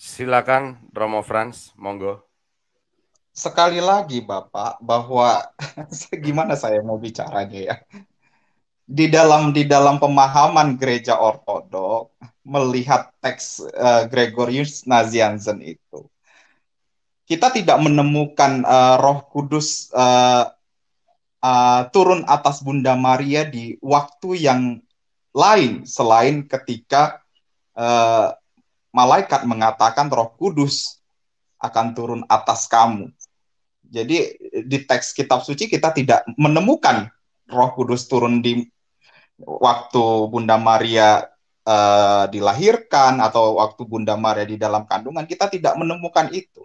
Silakan Romo Franz, monggo. Sekali lagi Bapak bahwa gimana saya mau bicaranya ya. Di dalam di dalam pemahaman gereja ortodok melihat teks uh, Gregorius Nazianzen itu kita tidak menemukan uh, Roh Kudus uh, uh, turun atas Bunda Maria di waktu yang lain selain ketika uh, malaikat mengatakan Roh Kudus akan turun atas kamu. Jadi di teks kitab suci kita tidak menemukan Roh Kudus turun di waktu Bunda Maria uh, dilahirkan atau waktu Bunda Maria di dalam kandungan kita tidak menemukan itu.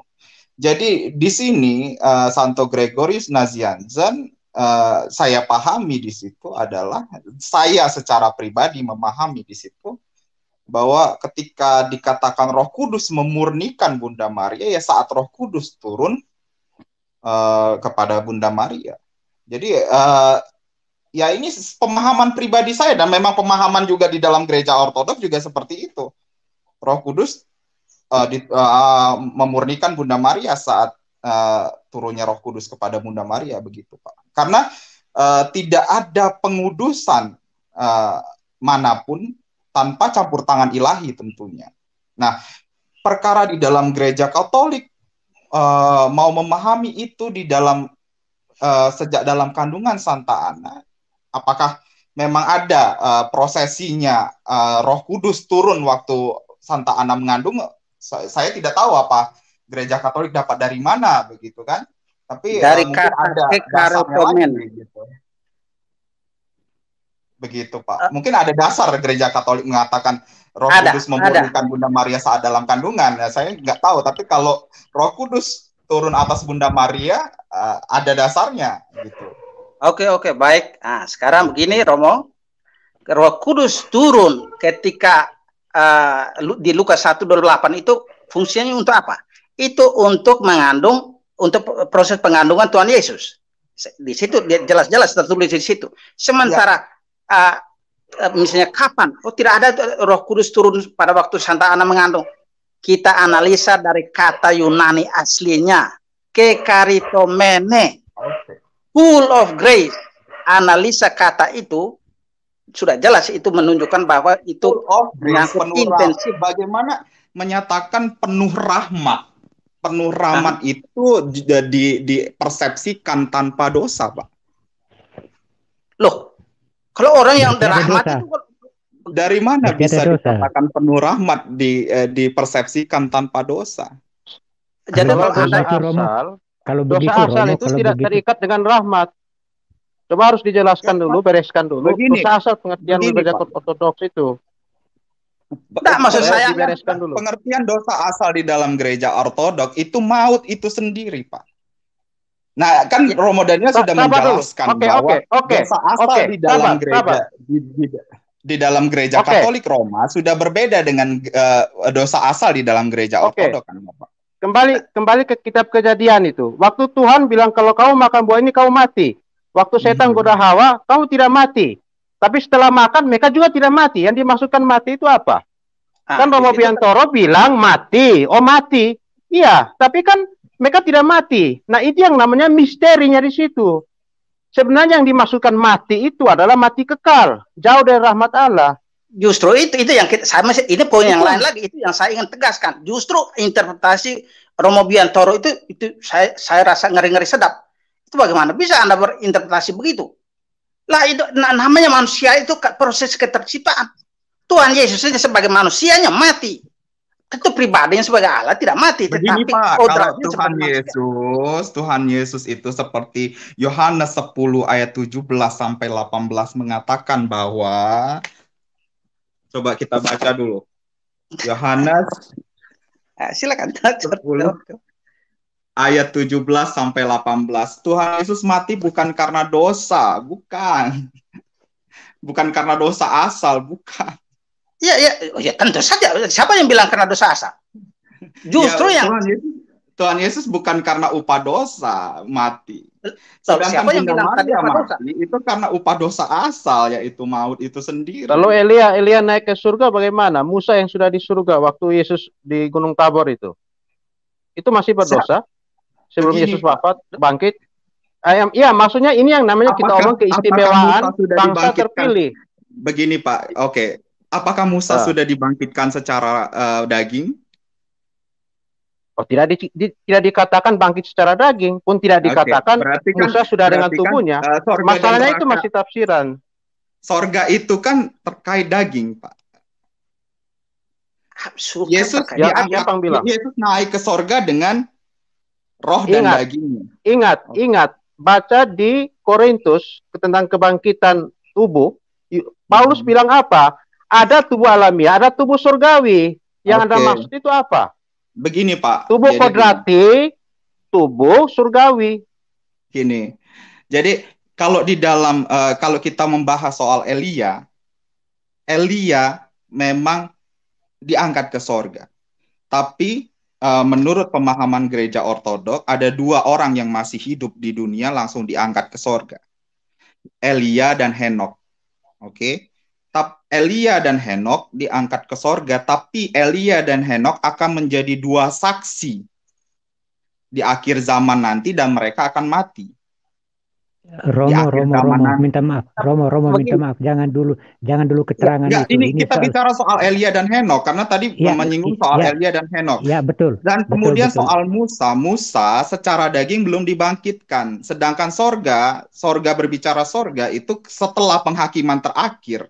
Jadi di sini uh, Santo Gregorius Nazianzen uh, saya pahami di situ adalah saya secara pribadi memahami di situ bahwa ketika dikatakan Roh Kudus memurnikan Bunda Maria ya saat Roh Kudus turun uh, kepada Bunda Maria. Jadi uh, ya ini pemahaman pribadi saya dan memang pemahaman juga di dalam gereja Ortodoks juga seperti itu. Roh Kudus uh, di, uh, memurnikan Bunda Maria saat uh, turunnya Roh Kudus kepada Bunda Maria begitu Pak. Karena uh, tidak ada pengudusan uh, manapun tanpa campur tangan ilahi tentunya. Nah, perkara di dalam gereja Katolik uh, mau memahami itu di dalam uh, sejak dalam kandungan Santa Ana, apakah memang ada uh, prosesinya uh, Roh Kudus turun waktu Santa Ana mengandung? Saya, saya tidak tahu apa gereja Katolik dapat dari mana begitu kan? Tapi dari uh, kata ada komen gitu begitu Pak. Eh. Mungkin ada dasar gereja Katolik mengatakan Roh ada, Kudus memurnikan Bunda Maria saat dalam kandungan. Ya, saya nggak tahu, tapi kalau Roh Kudus turun atas Bunda Maria uh, ada dasarnya gitu. Oke oke baik. Nah sekarang begini Romo, Roh Kudus turun ketika uh, di Lukas 1:28 itu fungsinya untuk apa? Itu untuk mengandung untuk proses pengandungan Tuhan Yesus. Di situ jelas-jelas tertulis di situ. Sementara ya uh, misalnya kapan? Oh tidak ada Roh Kudus turun pada waktu Santa Ana mengandung. Kita analisa dari kata Yunani aslinya kekaritomene, full of grace. Analisa kata itu sudah jelas itu menunjukkan bahwa itu yang intensif. Bagaimana menyatakan penuh rahmat? Penuh rahmat nah. itu di, dipersepsikan tanpa dosa, Pak. Loh, kalau orang yang dari rahmat dosa. itu dari mana bisa dosa. dikatakan penuh rahmat di eh, dipersepsikan tanpa dosa? Jadi kalau, ada dosa asal, kalau dosa asal itu kalau tidak begitu. terikat dengan rahmat. Coba harus dijelaskan ya, dulu, bereskan dulu. Begini, dosa asal pengertian gereja ortodoks itu. Tidak maksud saya. Dibereskan dulu. Pengertian dosa asal di dalam gereja ortodoks itu maut itu sendiri, Pak. Nah, kan iya. Romo Daniel sudah sabar menjelaskan dulu. okay, bahwa okay, okay, dosa asal okay, di dalam sabar, gereja sabar. Di, di, di dalam gereja okay. Katolik Roma sudah berbeda dengan uh, dosa asal di dalam gereja okay. Ortodok kan, Bapak. Kembali kembali ke kitab Kejadian itu. Waktu Tuhan bilang kalau kamu makan buah ini kamu mati. Waktu setan hmm. goda Hawa, kamu tidak mati. Tapi setelah makan mereka juga tidak mati. Yang dimaksudkan mati itu apa? Ah, kan Romo kan Piantoro bilang mati. Oh, mati. Iya, tapi kan mereka tidak mati. Nah, itu yang namanya misterinya di situ. Sebenarnya yang dimaksudkan mati itu adalah mati kekal, jauh dari rahmat Allah. Justru itu itu yang kita masih, ini poin yang lain lagi itu yang saya ingin tegaskan. Justru interpretasi Romo Biantoro itu itu saya saya rasa ngeri-ngeri sedap. Itu bagaimana bisa Anda berinterpretasi begitu? Lah itu nah, namanya manusia itu proses keterciptaan. Tuhan Yesus saja sebagai manusianya mati itu pribadinya sebagai Allah tidak mati Begini, tetapi Pak, kalau Tuhan Yesus Tuhan Yesus itu seperti Yohanes 10 ayat 17 sampai 18 mengatakan bahwa coba kita baca dulu Yohanes eh, silakan 10 ayat 17 sampai 18 Tuhan Yesus mati bukan karena dosa bukan bukan karena dosa asal bukan Ya, ya, oh, ya tentu kan saja. Siapa yang bilang karena dosa asal? Justru ya, yang Tuhan Yesus, Tuhan Yesus bukan karena upah dosa mati. Sedangkan siapa yang bilang tadi mati, dosa? itu karena upah dosa asal yaitu maut itu sendiri. Lalu Elia Elia naik ke surga bagaimana? Musa yang sudah di surga waktu Yesus di Gunung Tabor itu. Itu masih berdosa sebelum Yesus wafat bangkit. Ayam, eh, iya, maksudnya ini yang namanya kita omong keistimewaan bangsa terpilih. Begini Pak, oke. Okay. Apakah Musa uh, sudah dibangkitkan secara uh, daging? Oh, tidak di, di, tidak dikatakan bangkit secara daging pun tidak dikatakan okay. kan, Musa sudah dengan kan, tubuhnya. Kan, uh, Masalahnya itu masih tafsiran. Sorga itu kan terkait daging, Pak. Absurd. Ah, Yesus ya, apa ya, bilang? Yesus naik ke sorga dengan roh ingat, dan dagingnya. Ingat, okay. ingat, baca di Korintus tentang kebangkitan tubuh. Paulus hmm. bilang apa? ada tubuh alami, ada tubuh surgawi. Yang okay. Anda maksud itu apa? Begini, Pak. Tubuh Jadi kodrati, begini. tubuh surgawi. Gini. Jadi kalau di dalam uh, kalau kita membahas soal Elia, Elia memang diangkat ke sorga. Tapi uh, menurut pemahaman gereja ortodok ada dua orang yang masih hidup di dunia langsung diangkat ke sorga. Elia dan Henok. Oke. Okay? Elia dan Henok diangkat ke sorga, tapi Elia dan Henok akan menjadi dua saksi di akhir zaman nanti dan mereka akan mati. Romo, Romo, Romo, nanti. minta maaf. Romo, Romo, minta maaf. Jangan dulu, jangan dulu keterangan ya, ya, itu. Ini, ini kita soal... bicara soal Elia dan Henok karena tadi ya, menyinggung ya, soal ya, Elia dan Henok. Ya betul. Dan betul, kemudian betul. soal Musa, Musa secara daging belum dibangkitkan, sedangkan sorga, sorga berbicara sorga itu setelah penghakiman terakhir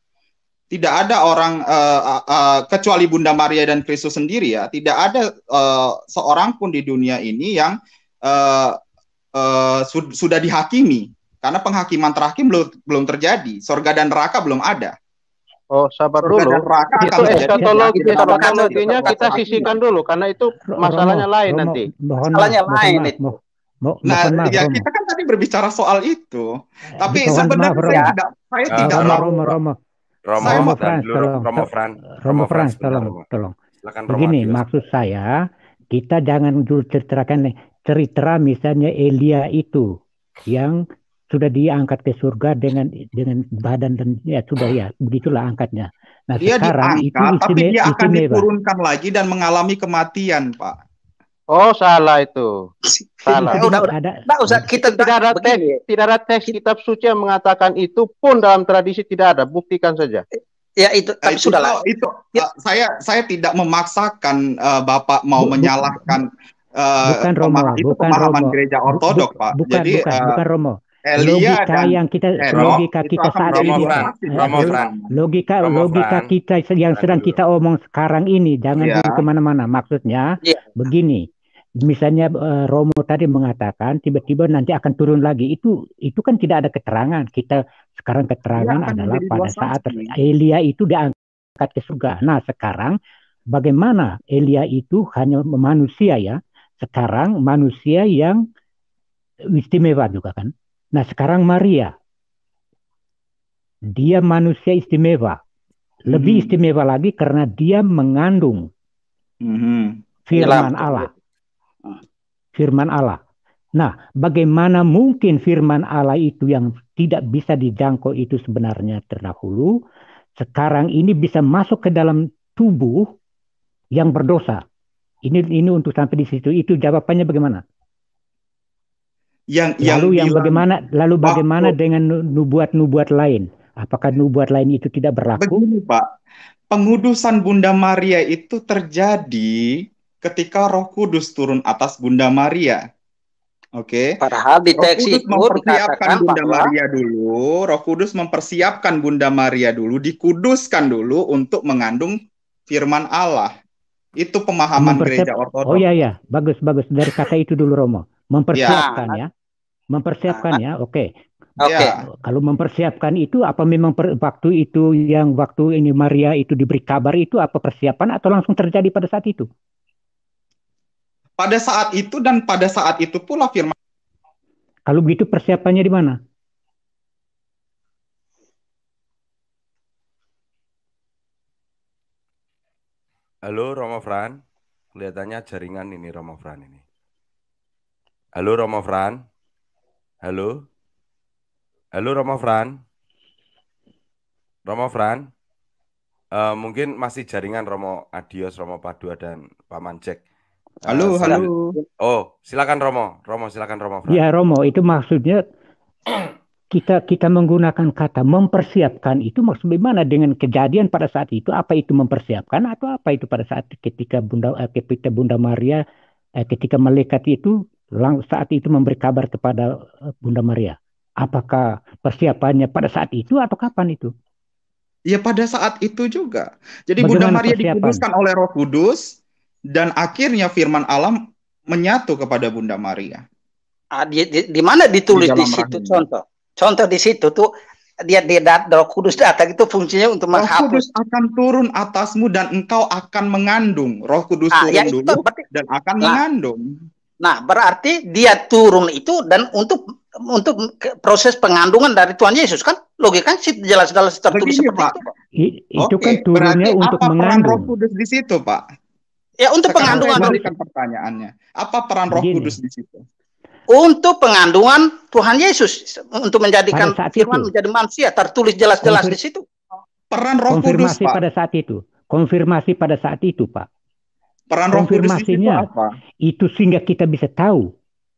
tidak ada orang uh, uh, kecuali Bunda Maria dan Kristus sendiri ya, tidak ada uh, seorang pun di dunia ini yang uh, uh, su sudah dihakimi karena penghakiman terakhir belum belum terjadi, sorga dan neraka belum ada. Oh, sabar dulu. Itu eskatologi, eskatologinya kita sisihkan dulu karena itu masalahnya lain nanti. Masalahnya lain itu. Nah, ya kita kan tadi berbicara soal itu, tapi sebenarnya saya tidak saya ah, tidak Romo, Romo Frans, tolong, Romo Frans, Romo Frans, tolong, tolong. Begini, Romo maksud saya kita jangan dulu ceritakan cerita misalnya Elia itu yang sudah diangkat ke surga dengan dengan badan dan ya sudah ya begitulah angkatnya. Nah, dia sekarang diangkat, itu istimewa, tapi dia akan istimewa. diturunkan lagi dan mengalami kematian, Pak. Oh salah itu. Salah. Tidak, eh, tidak ada. Tidak usah kita tidak ada teks, tidak ada teks kitab suci yang mengatakan itu pun dalam tradisi tidak ada. Buktikan saja. Ya itu tapi eh, itu, sudahlah. Itu, itu ya. saya saya tidak memaksakan uh, Bapak mau menyalahkan uh, bukan Romo, itu bukan pemahaman Romo. gereja ortodok, Pak. Bukan, Jadi bukan, uh, bukan Romo. Elia logika yang kita Ero, logika kita saat ini logika logika kita yang sedang kita omong sekarang ini jangan yeah. Iya. kemana-mana maksudnya yeah. begini misalnya eh, Romo tadi mengatakan tiba-tiba nanti akan turun lagi itu itu kan tidak ada keterangan kita sekarang keterangan ya, adalah pada saat Elia itu diangkat ke surga nah sekarang bagaimana Elia itu hanya manusia ya sekarang manusia yang istimewa juga kan nah sekarang Maria dia manusia istimewa lebih -hmm. istimewa lagi karena dia mengandung -hmm. firman Allah firman Allah. Nah, bagaimana mungkin firman Allah itu yang tidak bisa dijangkau itu sebenarnya terdahulu, sekarang ini bisa masuk ke dalam tubuh yang berdosa? Ini ini untuk sampai di situ itu jawabannya bagaimana? Yang, lalu yang, bagaimana lalu bagaimana waktu, dengan nubuat-nubuat lain? Apakah nubuat lain itu tidak berlaku? Begini, Pak. Pengudusan Bunda Maria itu terjadi ketika Roh Kudus turun atas Bunda Maria. Oke. Okay. Padahal Roh Kudus mempersiapkan Bunda bahwa... Maria dulu, Roh Kudus mempersiapkan Bunda Maria dulu, dikuduskan dulu untuk mengandung firman Allah. Itu pemahaman Mempersiap... gereja Ortodoks. Oh iya ya, bagus bagus dari kata itu dulu Romo. Mempersiapkan ya. ya. Mempersiapkan ya. Oke. Okay. Oke. Okay. Ya. Kalau mempersiapkan itu apa memang per, waktu itu yang waktu ini Maria itu diberi kabar itu apa persiapan atau langsung terjadi pada saat itu? Pada saat itu dan pada saat itu pula firman. Kalau begitu persiapannya di mana? Halo Romo Fran, kelihatannya jaringan ini Romo Fran ini. Halo Romo Fran. Halo. Halo Romo Fran. Romo Fran. Uh, mungkin masih jaringan Romo Adios, Romo Padua dan Paman Jack. Ah, halo, uh, halo. Oh, silakan Romo. Romo, silakan Romo. ya Romo, itu maksudnya kita kita menggunakan kata mempersiapkan itu maksud bagaimana dengan kejadian pada saat itu apa itu mempersiapkan atau apa itu pada saat ketika Bunda eh, ketika Bunda Maria eh, ketika malaikat itu saat itu memberi kabar kepada eh, Bunda Maria apakah persiapannya pada saat itu atau kapan itu Ya pada saat itu juga. Jadi Bagaimana Bunda Maria dikuduskan oleh Roh Kudus, dan akhirnya firman Allah menyatu kepada Bunda Maria. Ah, di, di, di mana ditulis di, di situ rahim. contoh? Contoh di situ tuh dia dia Roh Kudus datang itu fungsinya untuk menghapus. Roh Kudus akan turun atasmu dan engkau akan mengandung. Roh Kudus ah, turun ya itu, dulu berarti, dan akan nah, mengandung. Nah, berarti dia turun itu dan untuk untuk proses pengandungan dari Tuhan Yesus kan logikanya jelas-jelas tertulis Begini, seperti Pak. itu. Pak. itu kan Oke, kan turunnya untuk apa mengandung. roh Kudus di situ, Pak? Ya untuk Sekarang pengandungan. Balikan pertanyaannya. Apa peran Roh Begini. Kudus di situ? Untuk pengandungan Tuhan Yesus untuk menjadikan firman itu. menjadi manusia tertulis jelas-jelas di situ. Peran Roh konfirmasi Kudus, Pak. pada saat itu. Konfirmasi pada saat itu, Pak. Peran Roh Kudus itu apa? Itu sehingga kita bisa tahu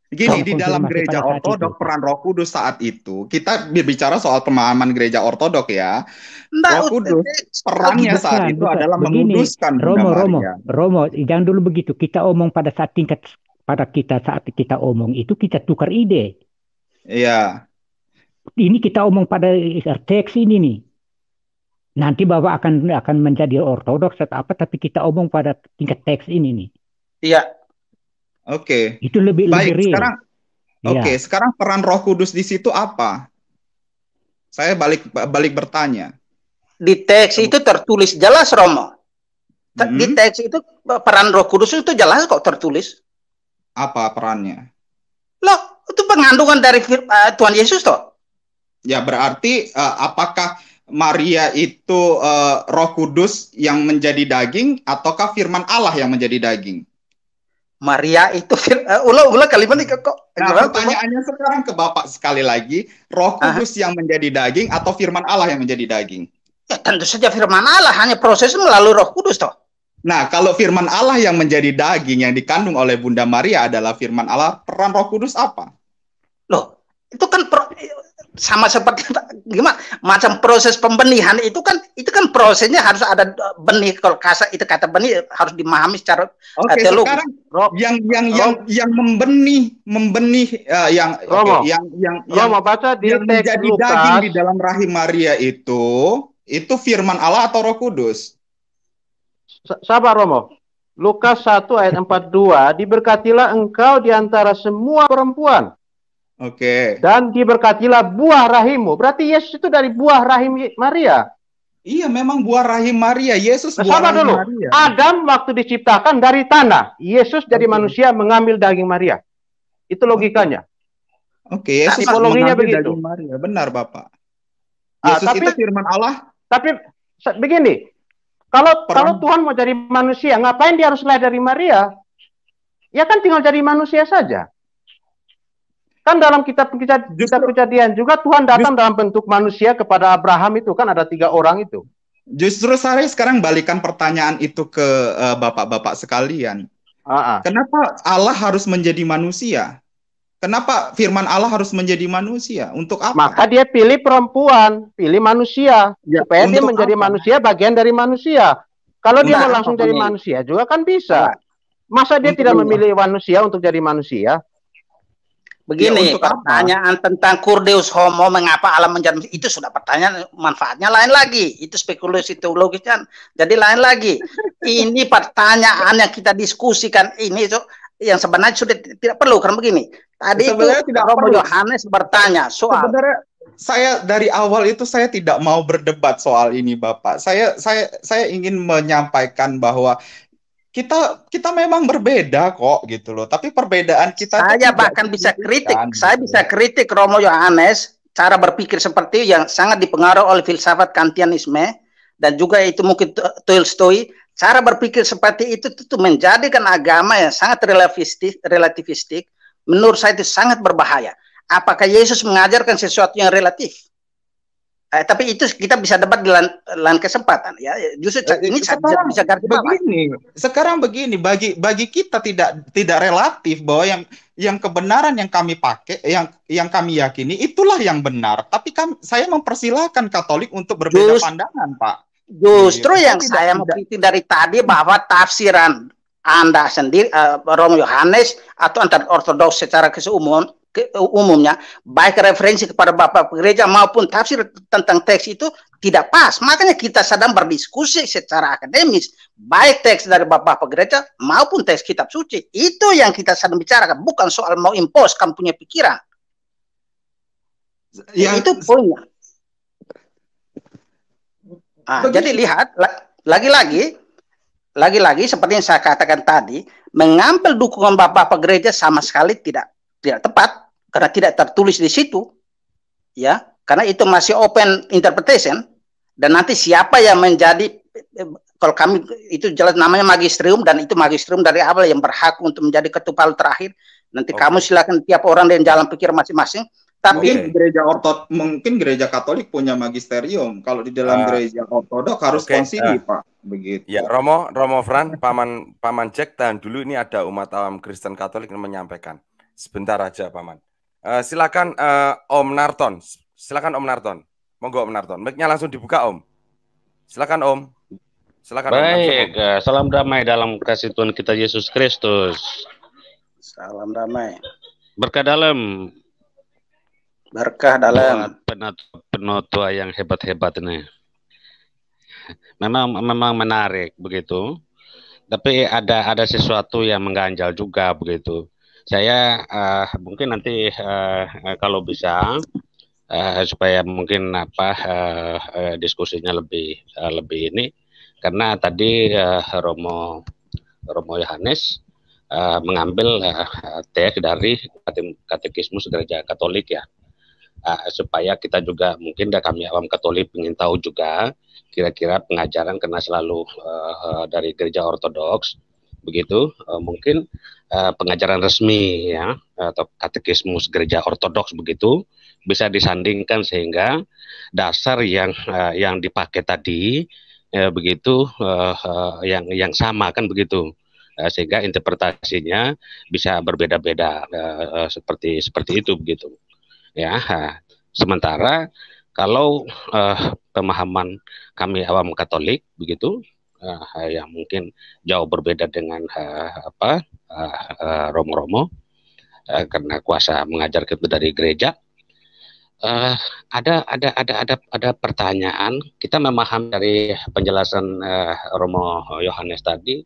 Gini, di dalam gereja ortodok peran roh kudus saat itu, kita bicara soal pemahaman gereja ortodok ya. Nah, roh kudus eh, perannya bukan, saat itu bukan. adalah Begini, menguduskan Romo, Romo, Romo, jangan dulu begitu. Kita omong pada saat tingkat, pada kita saat kita omong itu kita tukar ide. Iya. Ini kita omong pada teks ini nih. Nanti Bapak akan akan menjadi ortodoks atau apa, tapi kita omong pada tingkat teks ini nih. Iya, Oke. Okay. Itu lebih Baik, lebih sekarang iya. Oke, okay, ya. sekarang peran Roh Kudus di situ apa? Saya balik balik bertanya. Di teks itu tertulis jelas Romo. Di hmm. teks itu peran Roh Kudus itu jelas kok tertulis. Apa perannya? Loh, itu pengandungan dari uh, Tuhan Yesus toh? Ya, berarti uh, apakah Maria itu uh, Roh Kudus yang menjadi daging ataukah firman Allah yang menjadi daging? Maria itu uh, ulah ulah ini kok. Nah, pertanyaannya sekarang ke Bapak sekali lagi, Roh Kudus Aha. yang menjadi daging atau firman Allah yang menjadi daging? Ya, tentu saja firman Allah hanya proses melalui Roh Kudus toh. Nah, kalau firman Allah yang menjadi daging yang dikandung oleh Bunda Maria adalah firman Allah, peran Roh Kudus apa? Loh, itu kan pro, sama seperti gimana macam proses pembenihan itu kan itu kan prosesnya harus ada eh, benih kalau kasa itu kata benih harus dimahami secara eh, okay, Sekarang Rob, yang yang Rob. yang yang membenih membenih uh, yang Romo. Okay, yang yang Romo, yang, baca di yang menjadi Lukas. daging di dalam rahim Maria itu itu firman Allah atau Roh Kudus? Sabar Romo. Lukas 1 ayat 42 diberkatilah engkau di antara semua perempuan Oke. Okay. Dan diberkatilah buah rahimmu. Berarti Yesus itu dari buah rahim Maria. Iya, memang buah rahim Maria. Yesus buah Sama rahim dulu. Maria. Adam waktu diciptakan dari tanah. Yesus dari okay. manusia mengambil daging Maria. Itu logikanya. Oke, okay. Yesus nah, mengambil begitu. daging Maria. Benar, Bapak. Ah, Yesus tapi, itu firman Allah. Tapi begini, kalau Perang. kalau Tuhan mau jadi manusia, ngapain dia harus lahir dari Maria? Ya kan tinggal jadi manusia saja. Kan dalam kitab kitab kejadian juga Tuhan datang justru, dalam bentuk manusia kepada Abraham itu kan ada tiga orang itu. Justru saya sekarang balikan pertanyaan itu ke eh, bapak-bapak uh, sekalian. Uh -uh. Kenapa Allah harus menjadi manusia? Kenapa firman Allah harus menjadi manusia? Untuk apa? Maka dia pilih perempuan, pilih manusia, ya, supaya dia menjadi apa? manusia bagian dari manusia. Kalau dia mau langsung jadi manusia juga kan bisa. Ya. Masa dia tidak memilih manusia untuk jadi manusia? Begini, ya, pertanyaan apa? tentang kurdeus homo mengapa alam menjadi itu sudah pertanyaan manfaatnya lain lagi. Itu spekulasi teologis kan. Jadi lain lagi. Ini pertanyaan yang kita diskusikan ini itu yang sebenarnya sudah tidak perlu karena begini. Tadi sebenarnya itu tidak Romo Yohanes bertanya soal sebenarnya saya dari awal itu saya tidak mau berdebat soal ini Bapak. Saya saya saya ingin menyampaikan bahwa kita kita memang berbeda kok gitu loh. Tapi perbedaan kita saya bahkan bisa kritik, Kan, saya bisa kritik Romo Yohanes cara berpikir seperti yang sangat dipengaruhi oleh filsafat kantianisme dan juga itu mungkin Tolstoy cara berpikir seperti itu itu menjadikan agama yang sangat relativistik relativistik menurut saya itu sangat berbahaya apakah Yesus mengajarkan sesuatu yang relatif Eh, tapi itu kita bisa debat di lain, kesempatan ya. Justru eh, ini eh, sekarang bisa, bisa begini. Apa? Sekarang begini bagi bagi kita tidak tidak relatif bahwa yang yang kebenaran yang kami pakai yang yang kami yakini itulah yang benar. Tapi kami, saya mempersilahkan Katolik untuk berbeda Just, pandangan, Pak. Justru ya, yang saya mengkritik dari tadi bahwa tafsiran Anda sendiri uh, eh, Rom Yohanes atau antar ortodoks secara keseluruhan umumnya baik referensi kepada Bapak Gereja maupun tafsir tentang teks itu tidak pas. Makanya kita sedang berdiskusi secara akademis baik teks dari Bapak Gereja maupun teks kitab suci. Itu yang kita sedang bicarakan, bukan soal mau impos kamu punya pikiran. Ya, itu poinnya. Ah, jadi lihat lagi-lagi lagi-lagi seperti yang saya katakan tadi, mengambil dukungan Bapak-bapak gereja sama sekali tidak tidak tepat karena tidak tertulis di situ ya karena itu masih open interpretation dan nanti siapa yang menjadi kalau kami itu jelas namanya magisterium dan itu magisterium dari awal yang berhak untuk menjadi ketupal terakhir nanti okay. kamu silakan tiap orang dan jalan pikir masing-masing tapi mungkin gereja ortod mungkin gereja Katolik punya magisterium kalau di dalam uh, gereja ortodok harus okay, konsili uh, pak begitu ya Romo Romo Fran paman paman Jack dan dulu ini ada umat awam Kristen Katolik yang menyampaikan sebentar aja paman Eh, silakan uh, Om Narton. Silakan Om Narton. Monggo Om Narton. Mic-nya langsung dibuka Om. Silakan Om. Silakan Baik, Om. Narton, Om. Eh, salam damai dalam kasih Tuhan kita Yesus Kristus. Salam damai. Berkah dalam. Berkah dalam. Penutua yang hebat-hebat ini. Memang memang menarik begitu. Tapi ada ada sesuatu yang mengganjal juga begitu saya uh, mungkin nanti uh, kalau bisa uh, supaya mungkin apa uh, uh, diskusinya lebih uh, lebih ini karena tadi uh, Romo Romo Yohanes uh, mengambil uh, teks dari katekismus gereja Katolik ya uh, supaya kita juga mungkin dari kami awam Katolik ingin tahu juga kira-kira pengajaran karena selalu uh, dari gereja Ortodoks begitu uh, mungkin Eh, pengajaran resmi ya atau katekismus gereja ortodoks begitu bisa disandingkan sehingga dasar yang uh, yang dipakai tadi ya, begitu uh, uh, yang yang sama kan begitu uh, sehingga interpretasinya bisa berbeda-beda uh, uh, seperti seperti itu begitu ya uh, sementara kalau uh, pemahaman kami awam Katolik begitu uh, yang mungkin jauh berbeda dengan uh, apa uh, uh, romo-romo uh, karena kuasa mengajar kita dari gereja uh, ada ada ada ada ada pertanyaan kita memaham dari penjelasan uh, romo Yohanes tadi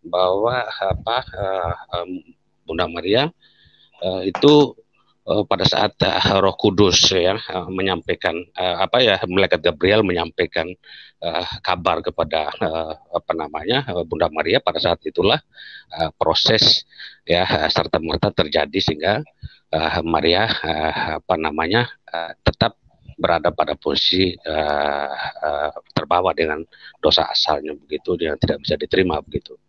bahwa apa uh, um, Bunda Maria uh, itu uh, pada saat uh, Roh Kudus ya uh, menyampaikan uh, apa ya malaikat Gabriel menyampaikan uh, kabar kepada uh, apa namanya uh, Bunda Maria pada saat itulah uh, proses ya serta merta terjadi sehingga uh, Maria uh, apa namanya uh, tetap berada pada posisi uh, uh, terbawa dengan dosa asalnya begitu yang tidak bisa diterima begitu.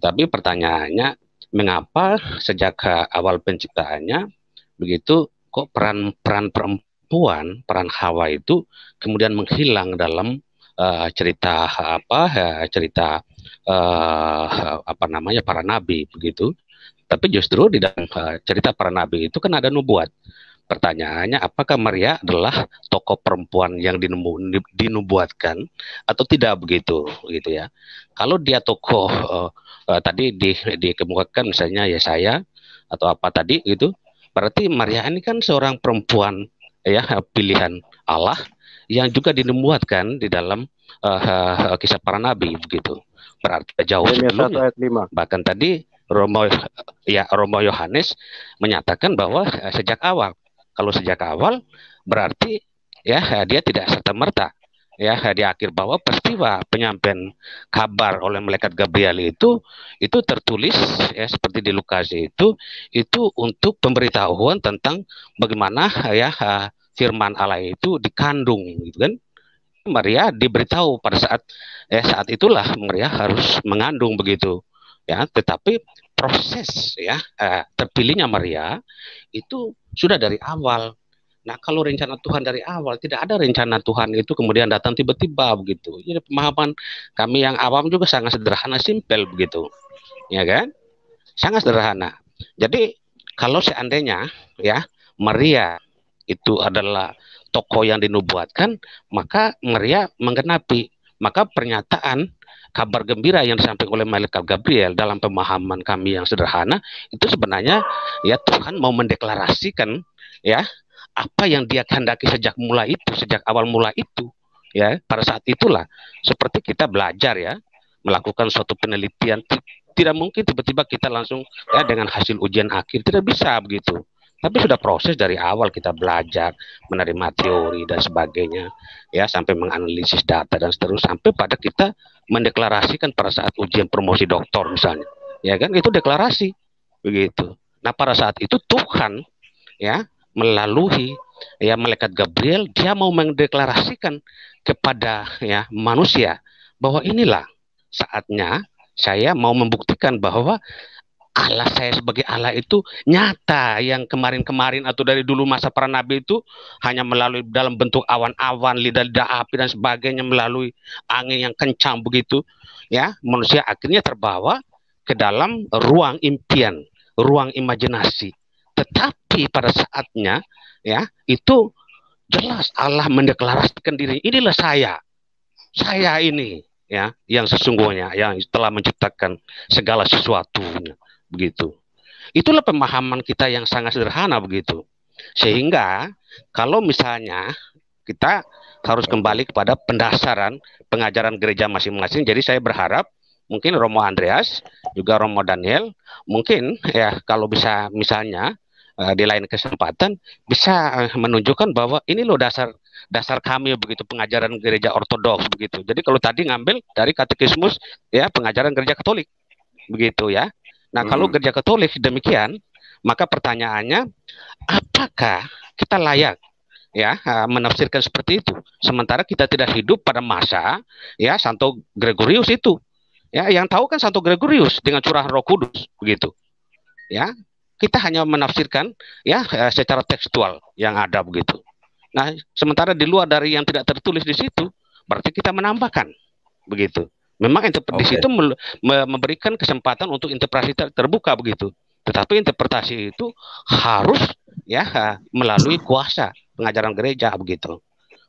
Tapi pertanyaannya mengapa sejak awal penciptaannya begitu kok peran peran perempuan peran Hawa itu kemudian menghilang dalam uh, cerita apa uh, cerita uh, apa namanya para nabi begitu tapi justru di dalam uh, cerita para nabi itu kan ada nubuat pertanyaannya apakah Maria adalah tokoh perempuan yang dinubu, dinubuatkan atau tidak begitu gitu ya kalau dia tokoh uh, uh, tadi di dikemukakan misalnya ya saya atau apa tadi gitu Berarti Maria ini kan seorang perempuan ya pilihan Allah yang juga dinubuatkan di dalam uh, uh, kisah para nabi begitu. Berarti jauh sebelumnya. Bahkan tadi Romo ya Romo Yohanes menyatakan bahwa eh, sejak awal. Kalau sejak awal berarti ya dia tidak serta merta ya di akhir bahwa peristiwa penyampaian kabar oleh malaikat Gabriel itu itu tertulis ya seperti di Lukas itu itu untuk pemberitahuan tentang bagaimana ya firman Allah itu dikandung gitu kan Maria diberitahu pada saat ya saat itulah Maria harus mengandung begitu ya tetapi proses ya eh, terpilihnya Maria itu sudah dari awal Nah, kalau rencana Tuhan dari awal tidak ada rencana Tuhan itu kemudian datang tiba-tiba begitu. Jadi pemahaman kami yang awam juga sangat sederhana, simpel begitu. Ya kan? Sangat sederhana. Jadi kalau seandainya ya Maria itu adalah tokoh yang dinubuatkan, maka Maria menggenapi. Maka pernyataan kabar gembira yang disampaikan oleh malaikat Gabriel dalam pemahaman kami yang sederhana itu sebenarnya ya Tuhan mau mendeklarasikan ya apa yang dia kehendaki sejak mula itu, sejak awal mula itu, ya pada saat itulah seperti kita belajar ya melakukan suatu penelitian tidak mungkin tiba-tiba kita langsung ya dengan hasil ujian akhir tidak bisa begitu. Tapi sudah proses dari awal kita belajar, menerima teori dan sebagainya, ya sampai menganalisis data dan seterusnya sampai pada kita mendeklarasikan pada saat ujian promosi doktor misalnya, ya kan itu deklarasi begitu. Nah pada saat itu Tuhan ya melalui ya malaikat Gabriel dia mau mendeklarasikan kepada ya manusia bahwa inilah saatnya saya mau membuktikan bahwa Allah saya sebagai Allah itu nyata yang kemarin-kemarin atau dari dulu masa para nabi itu hanya melalui dalam bentuk awan-awan, lidah-lidah api dan sebagainya melalui angin yang kencang begitu ya manusia akhirnya terbawa ke dalam ruang impian, ruang imajinasi tetapi pada saatnya ya itu jelas Allah mendeklarasikan diri inilah saya saya ini ya yang sesungguhnya yang telah menciptakan segala sesuatunya begitu itulah pemahaman kita yang sangat sederhana begitu sehingga kalau misalnya kita harus kembali kepada pendasaran pengajaran gereja masing-masing jadi saya berharap mungkin Romo Andreas juga Romo Daniel mungkin ya kalau bisa misalnya Eh, di lain kesempatan bisa eh, menunjukkan bahwa ini loh dasar dasar kami begitu pengajaran gereja ortodoks begitu. Jadi kalau tadi ngambil dari katekismus ya pengajaran gereja Katolik begitu ya. Nah, kalau gereja Katolik demikian, maka pertanyaannya apakah kita layak ya eh, menafsirkan seperti itu sementara kita tidak hidup pada masa ya Santo Gregorius itu ya yang tahu kan Santo Gregorius dengan curahan Roh Kudus begitu ya kita hanya menafsirkan ya eh, secara tekstual yang ada begitu. Nah, sementara di luar dari yang tidak tertulis di situ, berarti kita menambahkan begitu. Memang interpretasi okay. itu memberikan kesempatan untuk interpretasi ter terbuka begitu. Tetapi interpretasi itu harus ya melalui kuasa pengajaran gereja begitu.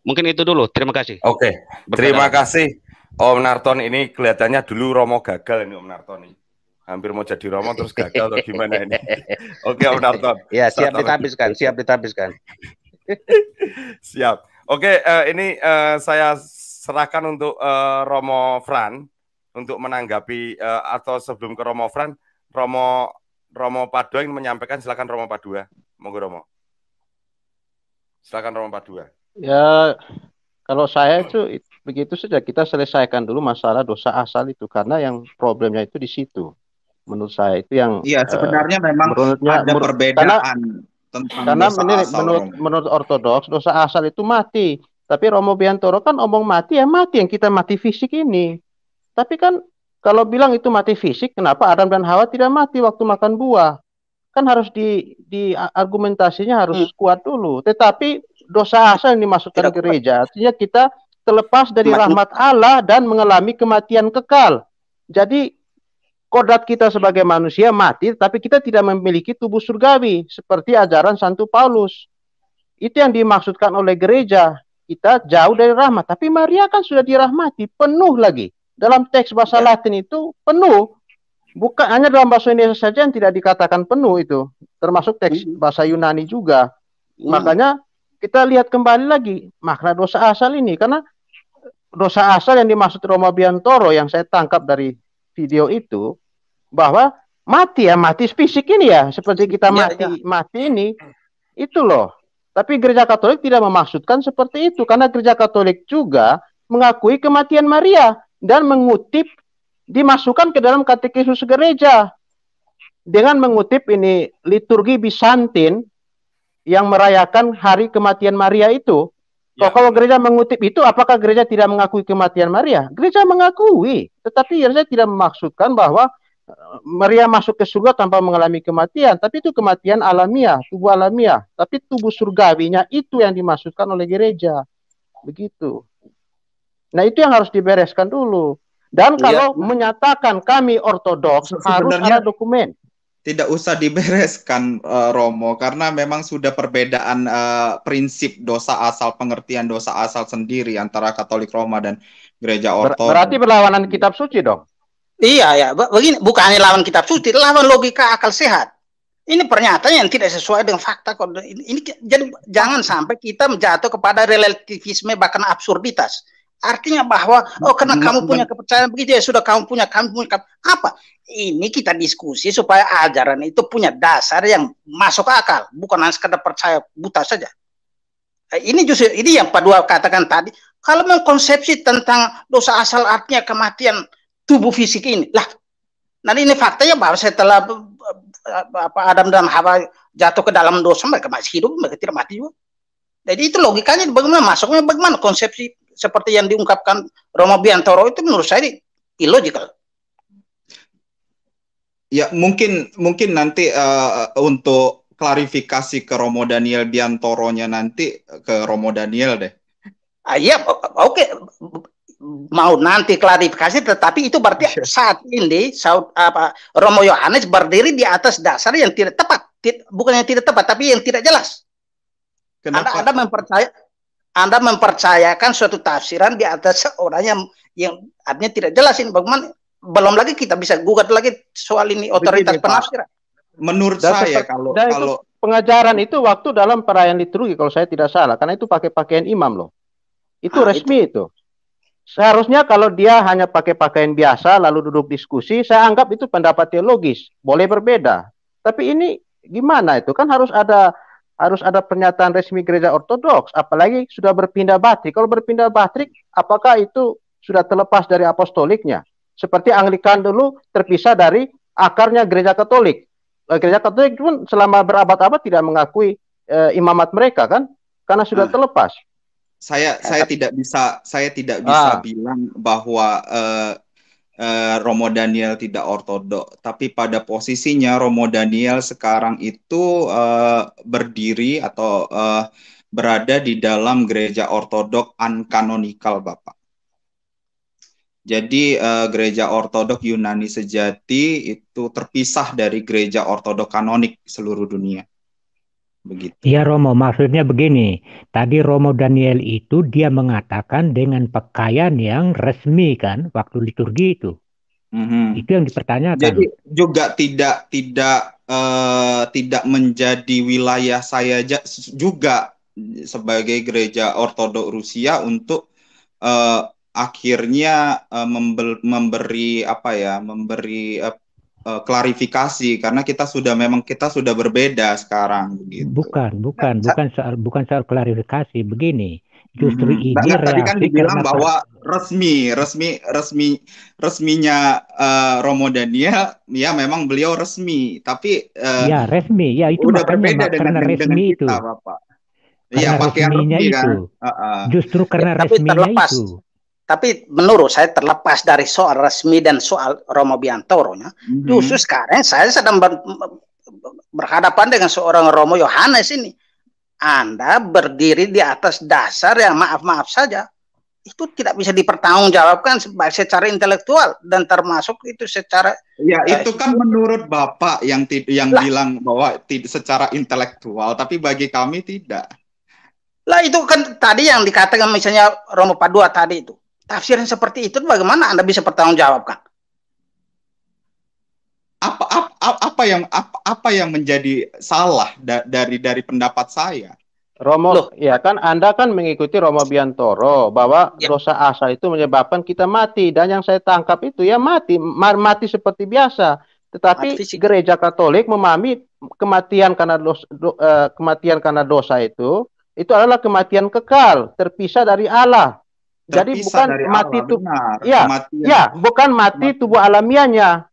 Mungkin itu dulu. Terima kasih. Oke. Okay. Terima kasih Om Narton ini kelihatannya dulu Romo gagal ini Om Narton ini hampir mau jadi Romo terus gagal atau gimana ini? Oke, Om Narton. Ya, siap ditabiskan, siap ditabiskan. siap. Oke, uh, ini uh, saya serahkan untuk uh, Romo Fran untuk menanggapi uh, atau sebelum ke Romo Fran, Romo Romo Padua ingin menyampaikan silakan Romo Padua. Monggo Romo. Silakan Romo Padua. Ya, kalau saya itu begitu saja kita selesaikan dulu masalah dosa asal itu karena yang problemnya itu di situ menurut saya itu yang iya eh, sebenarnya uh, memang menurutnya, ada menurut, perbedaan karena, tentang karena dosa menurut, asal menurut menurut ortodoks dosa asal itu mati tapi Romo Biantoro kan omong mati ya mati yang kita mati fisik ini tapi kan kalau bilang itu mati fisik kenapa Adam dan Hawa tidak mati waktu makan buah kan harus di, di argumentasinya harus hmm. kuat dulu tetapi dosa asal yang masuk tidak gereja artinya kita terlepas dari mati. rahmat Allah dan mengalami kematian kekal jadi kodrat kita sebagai manusia mati, tapi kita tidak memiliki tubuh surgawi seperti ajaran Santo Paulus. Itu yang dimaksudkan oleh gereja. Kita jauh dari rahmat, tapi Maria kan sudah dirahmati, penuh lagi. Dalam teks bahasa ya. Latin itu penuh, bukan hanya dalam bahasa Indonesia saja yang tidak dikatakan penuh itu, termasuk teks hmm. bahasa Yunani juga. Hmm. Makanya kita lihat kembali lagi makna dosa asal ini karena dosa asal yang dimaksud Roma Biantoro yang saya tangkap dari video itu bahwa mati ya mati fisik ini ya seperti kita iya, mati ya, ya. mati ini itu loh. Tapi gereja Katolik tidak memaksudkan seperti itu karena gereja Katolik juga mengakui kematian Maria dan mengutip dimasukkan ke dalam katekismus gereja dengan mengutip ini liturgi Bisantin yang merayakan hari kematian Maria itu. Ya. kalau gereja mengutip itu, apakah gereja tidak mengakui kematian Maria? Gereja mengakui, tetapi gereja ya tidak memaksudkan bahwa Maria masuk ke surga tanpa mengalami kematian, tapi itu kematian alamiah, tubuh alamiah, tapi tubuh surgawinya itu yang dimaksudkan oleh gereja. Begitu. Nah, itu yang harus dibereskan dulu. Dan iya. kalau menyatakan kami ortodoks harus ada dokumen. Tidak usah dibereskan uh, Romo karena memang sudah perbedaan uh, prinsip dosa asal pengertian dosa asal sendiri antara Katolik Roma dan Gereja Ortodoks. Berarti perlawanan kitab suci dong. Iya ya, begini bukannya lawan kitab suci, lawan logika akal sehat. Ini pernyataan yang tidak sesuai dengan fakta. Ini, ini jadi jangan sampai kita jatuh kepada relativisme bahkan absurditas. Artinya bahwa oh karena kamu punya kepercayaan begitu ya sudah kamu punya kamu punya apa? Ini kita diskusi supaya ajaran itu punya dasar yang masuk akal, bukan hanya sekedar percaya buta saja. Eh, ini justru ini yang Pak Dua katakan tadi. Kalau mengkonsepsi tentang dosa asal artinya kematian tubuh fisik ini lah nanti ini faktanya bahwa setelah eh, eh, apa Adam dan Hawa jatuh ke dalam dosa mereka masih hidup mereka tidak mati juga jadi itu logikanya bagaimana masuknya bagaimana konsepsi seperti yang diungkapkan Romo Biantoro itu menurut saya illogical ya mungkin mungkin nanti uh, untuk klarifikasi ke Romo Daniel Biantoronya nanti ke Romo Daniel deh. Ah, iya, oke. Okay mau nanti klarifikasi tetapi itu berarti iya. saat ini Saud apa Romo Yohanes berdiri di atas dasar yang tidak tepat tid, bukan yang tidak tepat tapi yang tidak jelas Kenapa? Anda, anda mempercaya Anda mempercayakan suatu tafsiran di atas orang yang yang artinya tidak jelas ini bagaimana belum lagi kita bisa gugat lagi soal ini otoritas Begini, penafsiran menurut dan saya kalau dan kalau pengajaran itu waktu dalam perayaan liturgi kalau saya tidak salah karena itu pakai pakaian imam loh itu ah, resmi itu, itu Seharusnya kalau dia hanya pakai pakaian biasa lalu duduk diskusi, saya anggap itu pendapat teologis, boleh berbeda. Tapi ini gimana itu? Kan harus ada harus ada pernyataan resmi gereja ortodoks, apalagi sudah berpindah batrik. Kalau berpindah batrik, apakah itu sudah terlepas dari apostoliknya? Seperti Anglikan dulu terpisah dari akarnya gereja Katolik. Eh, gereja Katolik pun selama berabad-abad tidak mengakui e, imamat mereka kan, karena sudah ah. terlepas saya nah, saya tidak bisa saya tidak ah. bisa ah. bilang bahwa uh, uh, Romo Daniel tidak ortodok, tapi pada posisinya Romo Daniel sekarang itu uh, berdiri atau uh, berada di dalam gereja ortodok ankanonikal, Bapak. Jadi uh, gereja ortodok Yunani sejati itu terpisah dari gereja ortodok kanonik seluruh dunia begitu. Iya Romo, maksudnya begini. Tadi Romo Daniel itu dia mengatakan dengan pakaian yang resmi kan waktu liturgi itu. Mm-hmm. Itu yang dipertanyakan. Jadi juga tidak tidak uh, tidak menjadi wilayah saya juga sebagai gereja Ortodok Rusia untuk uh, akhirnya uh, memberi apa ya, memberi uh, uh, klarifikasi karena kita sudah memang kita sudah berbeda sekarang begitu. Bukan, bukan, nah, bukan soal bukan soal klarifikasi begini. Justru hmm. ini tadi kan dibilang bahwa resmi, resmi, resmi, resminya uh, Romo Dania, ya memang beliau resmi, tapi uh, ya resmi, ya itu udah berbeda dengan, resmi dengan kita, itu. Bapak. Ya, karena ya, pakaian resminya resmi, kan? itu. Kan? Uh -uh. Justru karena ya, resminya terlepas. itu tapi menurut saya terlepas dari soal resmi dan soal Romo Biantoro, mm -hmm. justru sekarang saya sedang ber, berhadapan dengan seorang Romo Yohanes ini. Anda berdiri di atas dasar yang maaf-maaf saja. Itu tidak bisa dipertanggungjawabkan secara intelektual dan termasuk itu secara ya eh, itu kan menurut Bapak yang yang lah. bilang bahwa secara intelektual, tapi bagi kami tidak. Lah itu kan tadi yang dikatakan misalnya Romo Padua tadi itu tafsiran seperti itu bagaimana Anda bisa bertanggung Apa, apa apa yang apa, apa yang menjadi salah da, dari dari pendapat saya? Romo, Loh. ya kan Anda kan mengikuti Romo Biantoro bahwa ya. dosa asa itu menyebabkan kita mati dan yang saya tangkap itu ya mati, mati seperti biasa. Tetapi gereja Katolik memahami kematian karena dosa, do, uh, kematian karena dosa itu itu adalah kematian kekal, terpisah dari Allah. Jadi bukan mati alam, tubuh. ya, ya, bukan mati tubuh alamiahnya.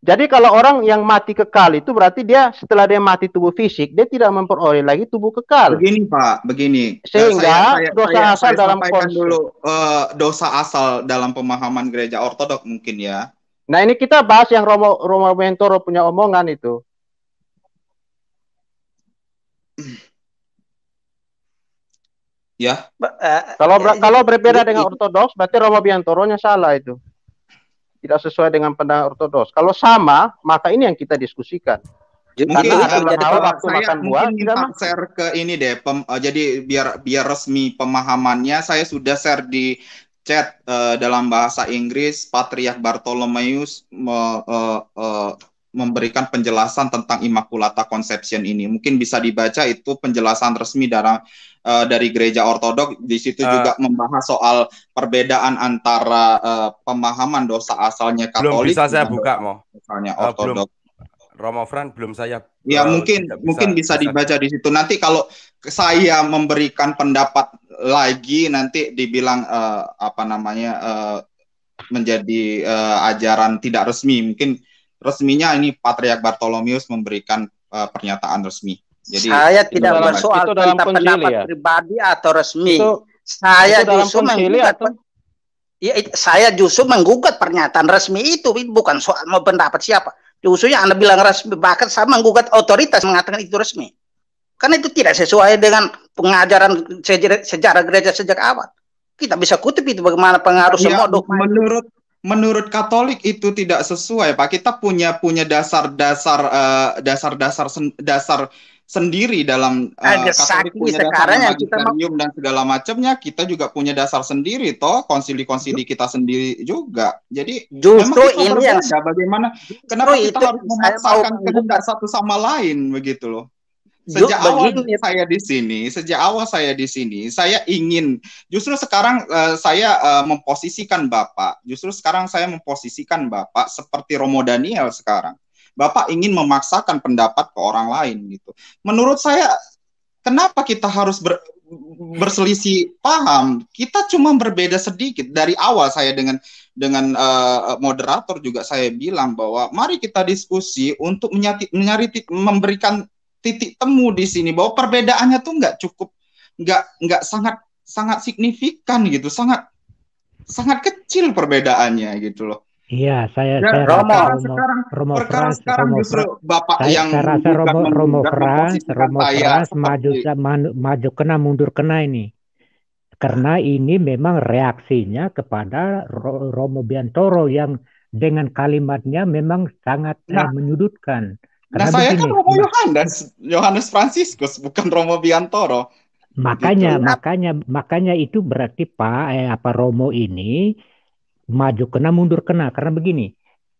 Jadi kalau orang yang mati kekal itu berarti dia setelah dia mati tubuh fisik, dia tidak memperoleh lagi tubuh kekal. Begini Pak, begini. Sehingga saya, saya, dosa saya, asal saya dalam dulu uh, dosa asal dalam pemahaman gereja ortodok mungkin ya. Nah ini kita bahas yang Romo Romo Mentoro punya omongan itu. Ya. Eh, kalau ya, kalau berbeda dengan ortodoks berarti Romo nya salah itu. Tidak sesuai dengan pandangan ortodoks. Kalau sama, maka ini yang kita diskusikan. Ya, mungkin waktu saya buah, mungkin share ke ini deh. Pem, uh, jadi biar biar resmi pemahamannya, saya sudah share di chat uh, dalam bahasa Inggris Patriark Bartolomeus me, uh, uh, memberikan penjelasan tentang Immaculata Conception ini. Mungkin bisa dibaca itu penjelasan resmi dari uh, dari gereja ortodok di situ uh, juga membahas soal perbedaan antara uh, pemahaman dosa asalnya Katolik. Belum bisa saya buka mau. Misalnya ah, ortodok. belum. Romo Fran belum saya. Ya eh, mungkin bisa, mungkin bisa, bisa dibaca di situ. Nanti kalau saya memberikan pendapat lagi nanti dibilang uh, apa namanya uh, menjadi uh, ajaran tidak resmi. Mungkin resminya ini Patriark Bartolomius memberikan uh, pernyataan resmi. Jadi saya tidak bersoal itu dalam tentang pendapat ya? pribadi atau resmi. Itu, saya itu justru menggugat atau? Ya, saya justru menggugat pernyataan resmi itu bukan soal mau pendapat siapa. Justru yang Anda bilang resmi bahkan sama menggugat otoritas mengatakan itu resmi. Karena itu tidak sesuai dengan pengajaran sejarah, gereja sejak awal. Kita bisa kutip itu bagaimana pengaruh ya, dokumen. Menurut menurut Katolik itu tidak sesuai Pak. Kita punya punya dasar-dasar uh, dasar-dasar dasar sendiri dalam uh, Katolik punya dasar magisterium kita... dan segala macamnya kita juga punya dasar sendiri toh konsili-konsili kita sendiri juga jadi justru ini yang bagaimana kenapa kita harus memaksakan kehendak satu sama lain begitu loh sejak awal begini. saya di sini, sejak awal saya di sini, saya ingin justru sekarang uh, saya uh, memposisikan Bapak, justru sekarang saya memposisikan Bapak seperti Romo Daniel sekarang. Bapak ingin memaksakan pendapat ke orang lain gitu. Menurut saya kenapa kita harus ber, berselisih paham? Kita cuma berbeda sedikit dari awal saya dengan dengan uh, moderator juga saya bilang bahwa mari kita diskusi untuk menyati, menyari memberikan titik temu di sini bahwa perbedaannya tuh nggak cukup nggak nggak sangat sangat signifikan gitu sangat sangat kecil perbedaannya gitu loh Iya, saya, ya, saya Romo, rasa Romo, sekarang, Romo Frans, Romo justru Bapak saya, yang saya rasa Romo, Romo Frans, Romo Frans maju, maju kena mundur kena ini. Karena ini memang reaksinya kepada Romo Biantoro yang dengan kalimatnya memang sangat eh, nah, menyudutkan. Nah, Karena nah, saya begini, kan Romo nah Yohanes, Yohanes Franciscus, bukan Romo Biantoro. Makanya, gitu. makanya, makanya itu berarti Pak, eh, apa Romo ini maju kena mundur kena karena begini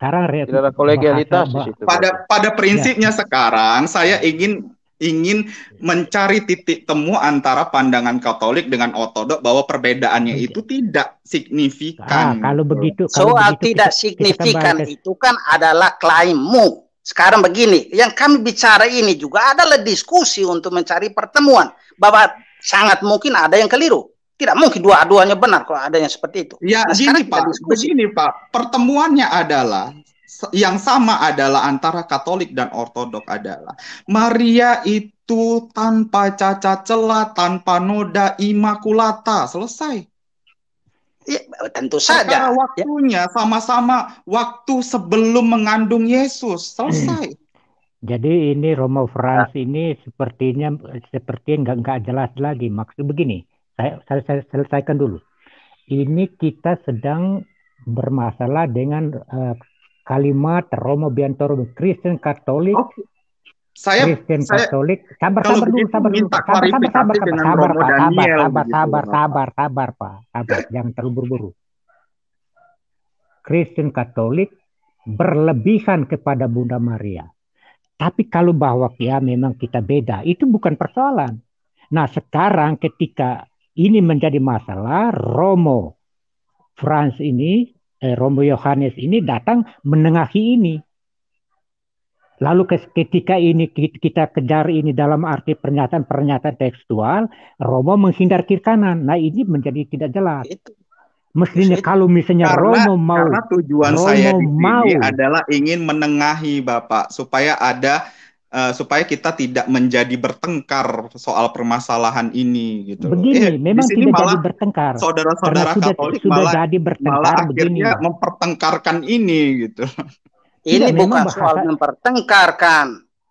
sekarang kolegialitas Pada pada iya. prinsipnya ya. sekarang saya ingin ingin mencari titik temu antara pandangan Katolik dengan Ortodok bahwa perbedaannya ya. itu tidak signifikan. Nah, kalau begitu kalau soal begitu, tidak kita, signifikan kita itu kan adalah klaimmu. Sekarang begini, yang kami bicara ini juga adalah diskusi untuk mencari pertemuan bahwa sangat mungkin ada yang keliru. Tidak mungkin dua-duanya benar kalau adanya seperti itu. Ya, nah, gini Pak, begini Pak, pertemuannya adalah yang sama adalah antara Katolik dan Ortodok adalah Maria itu tanpa cacat celah, tanpa noda imakulata, selesai. Ya, tentu saja. Karena waktunya ya. sama-sama ya. waktu sebelum mengandung Yesus, selesai. Hmm. Jadi ini Romo Frans ini sepertinya seperti nggak nggak jelas lagi maksud begini saya, saya, selesaikan dulu. Ini kita sedang bermasalah dengan uh, kalimat Romo Biantoro Kristen Katolik. Oh, Saya Kristen saya, Katolik. Sabar sabar dulu, sabar dulu. Sabar sabar sabar sabar sabar sabar sabar sabar sabar sabar sabar sabar sabar sabar-sabar, sabar-sabar, sabar-sabar, sabar-sabar, sabar-sabar, sabar-sabar, sabar-sabar, sabar-sabar, sabar-sabar, sabar-sabar, sabar Tapi kalau bahwa ya memang kita beda, itu bukan persoalan. Nah sekarang ketika ini menjadi masalah Romo Franz ini eh, Romo Yohanes ini datang menengahi ini Lalu ketika ini kita kejar ini dalam arti pernyataan-pernyataan tekstual, Romo menghindar kiri kanan. Nah ini menjadi tidak jelas. Mestinya kalau misalnya karena, Romo mau, karena tujuan Romo saya di sini mau, adalah ingin menengahi Bapak supaya ada Eh, supaya kita tidak menjadi bertengkar soal permasalahan ini gitu. Begini, eh, memang di sini tidak malah jadi bertengkar. Saudara-saudara Katolik sudah malah, jadi bertengkar malah begini. akhirnya mempertengkarkan ini gitu. Ini ya, bukan bahasa... soal mempertengkarkan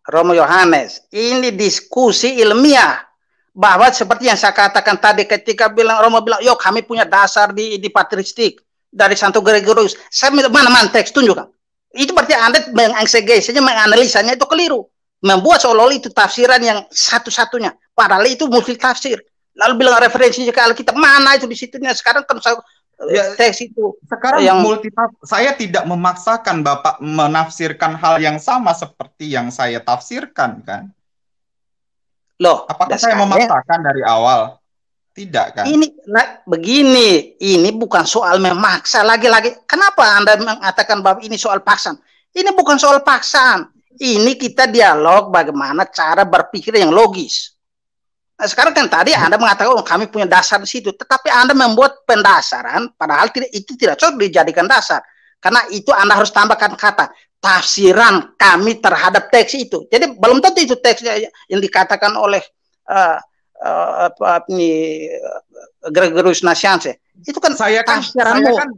Romo Yohanes. Ini diskusi ilmiah bahwa seperti yang saya katakan tadi ketika bilang Romo bilang, yuk kami punya dasar di di patristik dari Santo Gregorius." Saya mana mana teks tunjukkan. Itu berarti Anda mengeksegesinya, menganalisanya itu keliru membuat seolah-olah itu tafsiran yang satu-satunya. Padahal itu multi tafsir. Lalu bilang referensinya ke Alkitab mana itu di situnya sekarang kan eh, ya, teks itu. Sekarang yang multi saya tidak memaksakan Bapak menafsirkan hal yang sama seperti yang saya tafsirkan kan. Loh, apakah saya memaksakan dari awal? Tidak kan? Ini nah, begini, ini bukan soal memaksa lagi-lagi. Kenapa Anda mengatakan bahwa ini soal paksaan? Ini bukan soal paksaan. Ini kita dialog bagaimana cara berpikir yang logis. Nah, sekarang kan tadi Anda mengatakan oh, kami punya dasar di situ, tetapi Anda membuat pendasaran, padahal tidak, itu tidak cocok dijadikan dasar. Karena itu Anda harus tambahkan kata tafsiran kami terhadap teks itu. Jadi belum tentu itu teks yang dikatakan oleh uh, uh, ini eh, Gregorius Nasianse. Ya. Itu kan saya kan, saya kan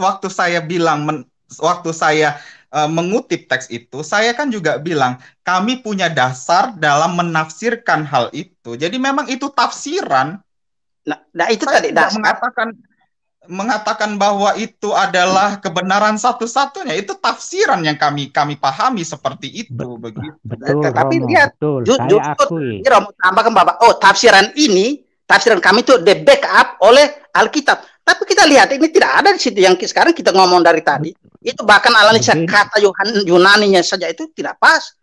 waktu saya bilang men, waktu saya uh, mengutip teks itu, saya kan juga bilang kami punya dasar dalam menafsirkan hal itu. Jadi memang itu tafsiran. Nah, nah itu saya tadi dasar. Mengatakan mengatakan bahwa itu adalah kebenaran satu-satunya itu tafsiran yang kami kami pahami seperti itu begitu. Betul, nah, Tapi Romo, lihat betul. saya justru akui. Romo tambahkan Bapak, oh tafsiran ini tafsiran kami itu di backup oleh Alkitab. Tapi kita lihat ini tidak ada di situ yang sekarang kita ngomong dari tadi. Itu bahkan alih kata Yunani-nya saja itu tidak pas.